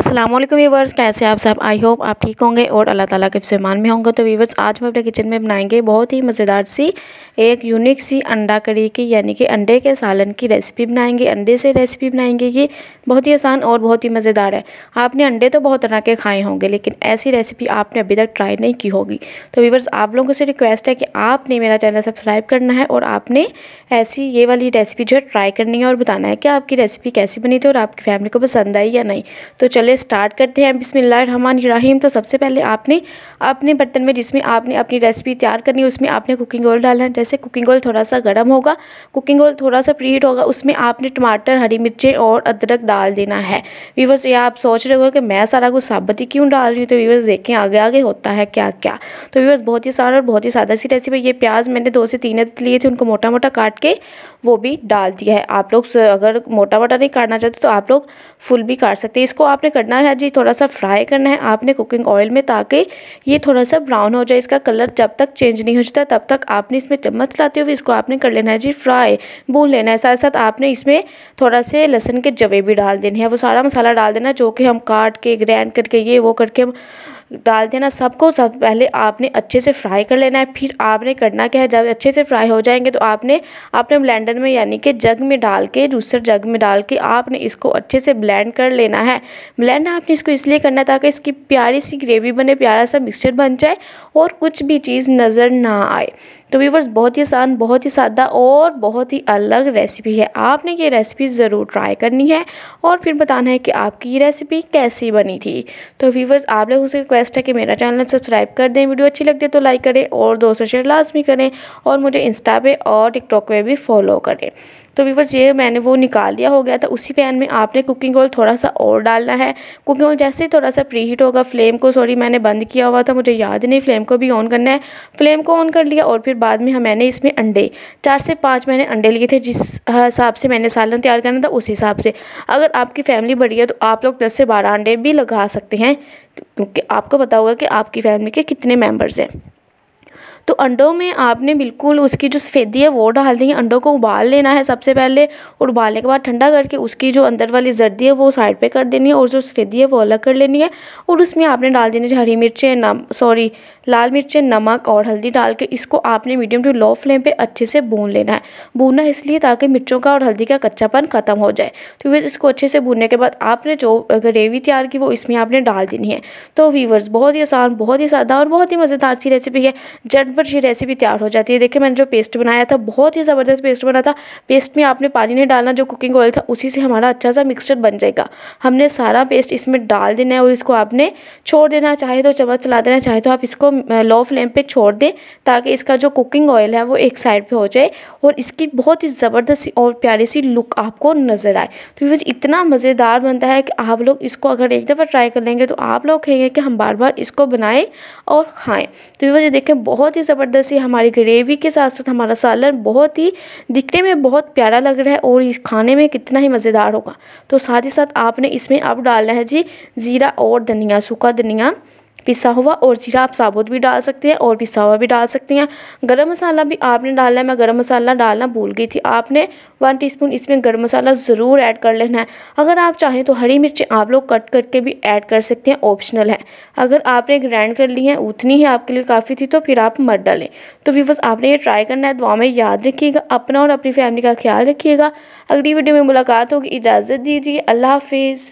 Aslam viewers कैसे आप सब आई होप आप ठीक होंगे और अल्लाह ताला के फरमान में होंगे तो वीवर्स आज हम अपने किचन में बनाएंगे बहुत ही मज़ेदार सी एक यूनिक सी अंडा करी की यानी कि अंडे के सालन की रेसिपी बनाएंगे अंडे से रेसिपी बनाएंगे ये बहुत ही आसान और बहुत ही मज़ेदार है आपने अंडे तो बहुत तरह के खाए होंगे लेकिन ऐसी रेसिपी आपने अभी तक ट्राई नहीं की होगी तो वीवर्स आप लोगों से रिक्वेस्ट है कि आपने मेरा चैनल सब्सक्राइब करना है और आपने ऐसी ये वाली रेसिपी जो है ट्राई करनी है और बताना है कि आपकी रेसिपी कैसी बनी थी और आपकी फैमिली को पसंद आई या नहीं तो चले पहले स्टार्ट करते हैं बिसमीम तो सबसे पहले आपने अपने बर्तन में जिसमें आपने अपनी रेसिपी तैयार करनी है उसमें आपने कुकिंग ऑयल डालना है जैसे कुकिंग ऑयल थोड़ा सा गर्म होगा कुकिंग ऑयल थोड़ा सा प्रीट होगा उसमें आपने टमाटर हरी मिर्चें और अदरक डाल देना है व्यूवर्स ये आप सोच रहे हो कि मैं सारा कुछ साबत ही क्यों डाल रही हूँ तो वीवर्स देखें आगे आगे होता है क्या क्या तो व्यूवर्स बहुत ही सारा और बहुत ही सादा सी रेसिपी ये प्याज मैंने दो से तीन अदत लिए थे उनको मोटा मोटा काट के वो भी डाल दिया है आप लोग अगर मोटा मोटा नहीं काटना चाहते तो आप लोग फुल भी काट सकते हैं इसको आपने करना है जी थोड़ा सा फ्राई करना है आपने कुकिंग ऑयल में ताकि ये थोड़ा सा ब्राउन हो जाए इसका कलर जब तक चेंज नहीं हो जाता तब तक आपने इसमें चम्मच चलाते हुए इसको आपने कर लेना है जी फ्राई भून लेना है साथ साथ आपने इसमें थोड़ा से लहसन के जवे भी डाल देने हैं वो सारा मसाला डाल देना जो कि हम काट के ग्रैंड करके ये वो करके हम डाल देना सबको सब पहले आपने अच्छे से फ्राई कर लेना है फिर आपने करना क्या है जब अच्छे से फ्राई हो जाएंगे तो आपने आपने ब्लेंडर में यानी कि जग में डाल के दूसरे जग में डाल के आपने इसको अच्छे से ब्लेंड कर लेना है ब्लेंड आपने इसको इसलिए करना है ताकि इसकी प्यारी सी ग्रेवी बने प्यारा सा मिक्सचर बन जाए और कुछ भी चीज़ नज़र ना आए तो व्यूवर्स बहुत ही आसान बहुत ही सादा और बहुत ही अलग रेसिपी है आपने ये रेसिपी ज़रूर ट्राई करनी है और फिर बताना है कि आपकी ये रेसिपी कैसी बनी थी तो व्यूवर्स आप लोगों से रिक्वेस्ट है कि मेरा चैनल सब्सक्राइब कर दें वीडियो अच्छी लगती है तो लाइक करें और दोस्तों शेयर लाजमी करें और मुझे इंस्टा पर और टिकटॉक पर भी फॉलो करें तो वीवर्स ये मैंने वो निकाल लिया हो गया था उसी पैन में आपने कुकिंग ऑयल थोड़ा सा और डालना है कुकिंग ऑयल जैसे ही थोड़ा सा प्री हीट होगा फ्लेम को सॉरी मैंने बंद किया हुआ था मुझे याद नहीं फ्लेम को भी ऑन करना है फ्लेम को ऑन कर लिया और फिर बाद में मैंने इसमें अंडे चार से पाँच मैंने अंडे लिए थे जिस हिसाब से मैंने सालन तैयार करना था उस हिसाब से अगर आपकी फैमिली बड़ी है तो आप लोग दस से बारह अंडे भी लगा सकते हैं क्योंकि आपको पता होगा कि आपकी फैमिली के कितने मेम्बर्स हैं तो अंडों में आपने बिल्कुल उसकी जो सफ़ेदी है वो डाल देंगे अंडों को उबाल लेना है सबसे पहले और उबालने के बाद ठंडा करके उसकी जो अंदर वाली जर्दी है वो साइड पे कर देनी है और जो सफ़ेदी है वो अलग कर लेनी है और उसमें आपने डाल देनी है हरी मिर्चें नम सॉरी लाल मिर्चें नमक और हल्दी डाल के इसको आपने मीडियम टू लो फ्लेम पर अच्छे से भून लेना है भूनना इसलिए ताकि मिर्चों का और हल्दी का कच्चापन ख़त्म हो जाए तो फिर इसको अच्छे से भूनने के बाद आपने जो ग्रेवी तैयार की वो इसमें आपने डाल देनी है तो वीवर्स बहुत ही आसान बहुत ही सादा और बहुत ही मज़ेदार सी रेसिपी है जट सेकंड पर ये रेसिपी तैयार हो जाती है देखिए मैंने जो पेस्ट बनाया था बहुत ही ज़बरदस्त पेस्ट बना था पेस्ट में आपने पानी नहीं डालना जो कुकिंग ऑयल था उसी से हमारा अच्छा सा मिक्सचर बन जाएगा हमने सारा पेस्ट इसमें डाल देना है और इसको आपने छोड़ देना चाहे तो चम्मच चला देना चाहे तो आप इसको लो फ्लेम पर छोड़ दें ताकि इसका जो कुकिंग ऑयल है वो एक साइड पर हो जाए और इसकी बहुत ही ज़बरदस्त और प्यारी सी लुक आपको नज़र आए तो फिर इतना मज़ेदार बनता है कि आप लोग इसको अगर एक दफ़ा ट्राई कर लेंगे तो आप लोग कहेंगे कि हम बार बार इसको बनाएं और खाएँ तो फिर देखें बहुत ही ही ज़बरदस्त है हमारी ग्रेवी के साथ साथ हमारा सालन बहुत ही दिखने में बहुत प्यारा लग रहा है और इस खाने में कितना ही मज़ेदार होगा तो साथ ही साथ आपने इसमें अब डालना है जी ज़ीरा और धनिया सूखा धनिया पिसा हुआ और ज़ीरा आप साबुत भी डाल सकते हैं और पिसा हुआ भी डाल सकते हैं गरम मसाला भी आपने डालना है मैं गरम मसाला डालना भूल गई थी आपने वन टीस्पून इसमें गरम मसाला ज़रूर ऐड कर लेना है अगर आप चाहें तो हरी मिर्ची आप लोग कट करके भी ऐड कर सकते हैं ऑप्शनल है अगर आपने ग्राइंड कर ली है उतनी ही आपके लिए काफ़ी थी तो फिर आप मत डालें तो व्यूवर्स आपने ये ट्राई करना है दुआ में याद रखिएगा अपना और अपनी फैमिली का ख्याल रखिएगा अगली वीडियो में मुलाकात होगी इजाज़त दीजिए अल्लाह हाफिज़